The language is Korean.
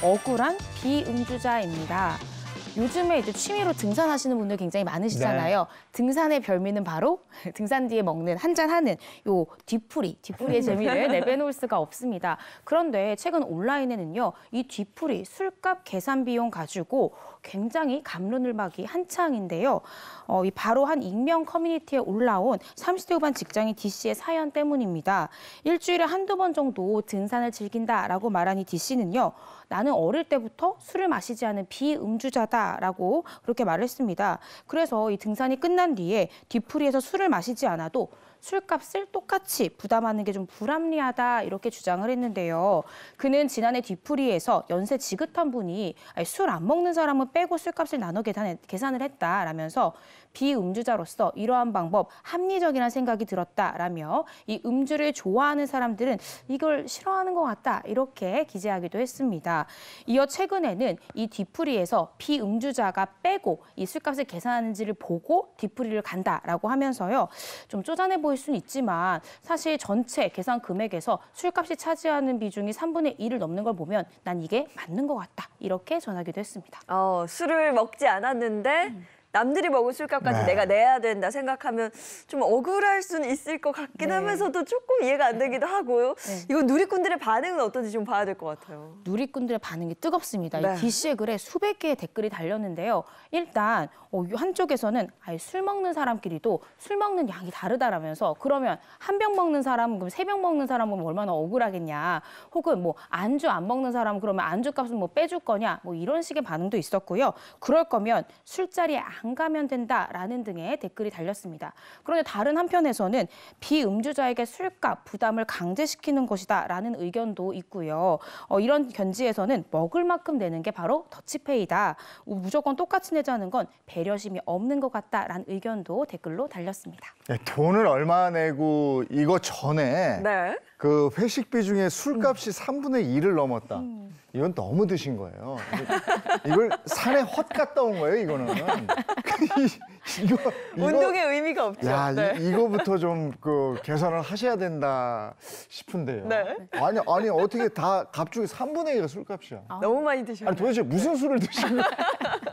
억울한 비음주자입니다. 요즘에 이제 취미로 등산하시는 분들 굉장히 많으시잖아요. 네. 등산의 별미는 바로 등산 뒤에 먹는 한잔 하는 요 뒤풀이, 뒤풀이의 재미를 내뱉놓을 수가 없습니다. 그런데 최근 온라인에는요, 이 뒤풀이 술값 계산 비용 가지고 굉장히 감론을 막이 한창인데요. 어, 이 바로 한 익명 커뮤니티에 올라온 30대 후반 직장인 D 씨의 사연 때문입니다. 일주일에 한두 번 정도 등산을 즐긴다라고 말한 이 D 씨는요, 나는 어릴 때부터 술을 마시지 않은 비음주자다. 했다라고 그렇게 말을 했습니다. 그래서 이 등산이 끝난 뒤에 뒤풀이에서 술을 마시지 않아도 술값을 똑같이 부담하는 게 좀 불합리하다 이렇게 주장을 했는데요. 그는 지난해 뒤풀이에서 연세 지긋한 분이 술 안 먹는 사람은 빼고 술값을 나눠 계산을 했다라면서 비음주자로서 이러한 방법 합리적이라는 생각이 들었다라며 이 음주를 좋아하는 사람들은 이걸 싫어하는 것 같다 이렇게 기재하기도 했습니다. 이어 최근에는 이 뒤풀이에서 비음 음주자가 빼고 이 술값을 계산하는지를 보고 뒤풀이를 간다라고 하면서요. 좀 쪼잔해 보일 수는 있지만 사실 전체 계산 금액에서 술값이 차지하는 비중이 3분의 1을 넘는 걸 보면 난 이게 맞는 것 같다. 이렇게 전하기도 했습니다. 어, 술을 먹지 않았는데 음. 남들이 먹을 술값까지 네. 내가 내야 된다 생각하면 좀 억울할 수는 있을 것 같긴 네. 하면서도 조금 이해가 안 되기도 하고요. 네. 이건 누리꾼들의 반응은 어떤지 좀 봐야 될 것 같아요. 누리꾼들의 반응이 뜨겁습니다. 네. 이 씨의 글에 수백 개의 댓글이 달렸는데요. 일단 어, 한쪽에서는 아예 술 먹는 사람끼리도 술 먹는 양이 다르다라면서 그러면 한 병 먹는 사람 그럼 세 병 먹는 사람은 뭐 얼마나 억울하겠냐. 혹은 뭐 안주 안 먹는 사람 그러면 안주 값은 뭐 빼줄 거냐. 뭐 이런 식의 반응도 있었고요. 그럴 거면 술자리에 안 반가면 된다라는 등의 댓글이 달렸습니다. 그런데 다른 한편에서는 비음주자에게 술값 부담을 강제시키는 것이다라는 의견도 있고요. 어, 이런 견지에서는 먹을 만큼 내는 게 바로 더치페이다. 무조건 똑같이 내자는 건 배려심이 없는 것 같다라는 의견도 댓글로 달렸습니다. 네, 돈을 얼마 내고 이거 전에 네. 그 회식비 중에 술값이 음. 3분의 2를 넘었다. 음. 이건 너무 드신 거예요. 이걸 산에 헛 갔다 온 거예요, 이거는. 이거, 이거, 운동의 의미가 없죠. 야, 네. 이, 거부터 좀 그 계산을 하셔야 된다 싶은데요. 네. 아니, 아니 어떻게 다 갑자기 3분의 2가 술값이야. 아. 너무 많이 드시네 아니 도대체 무슨 술을 드신 거예요?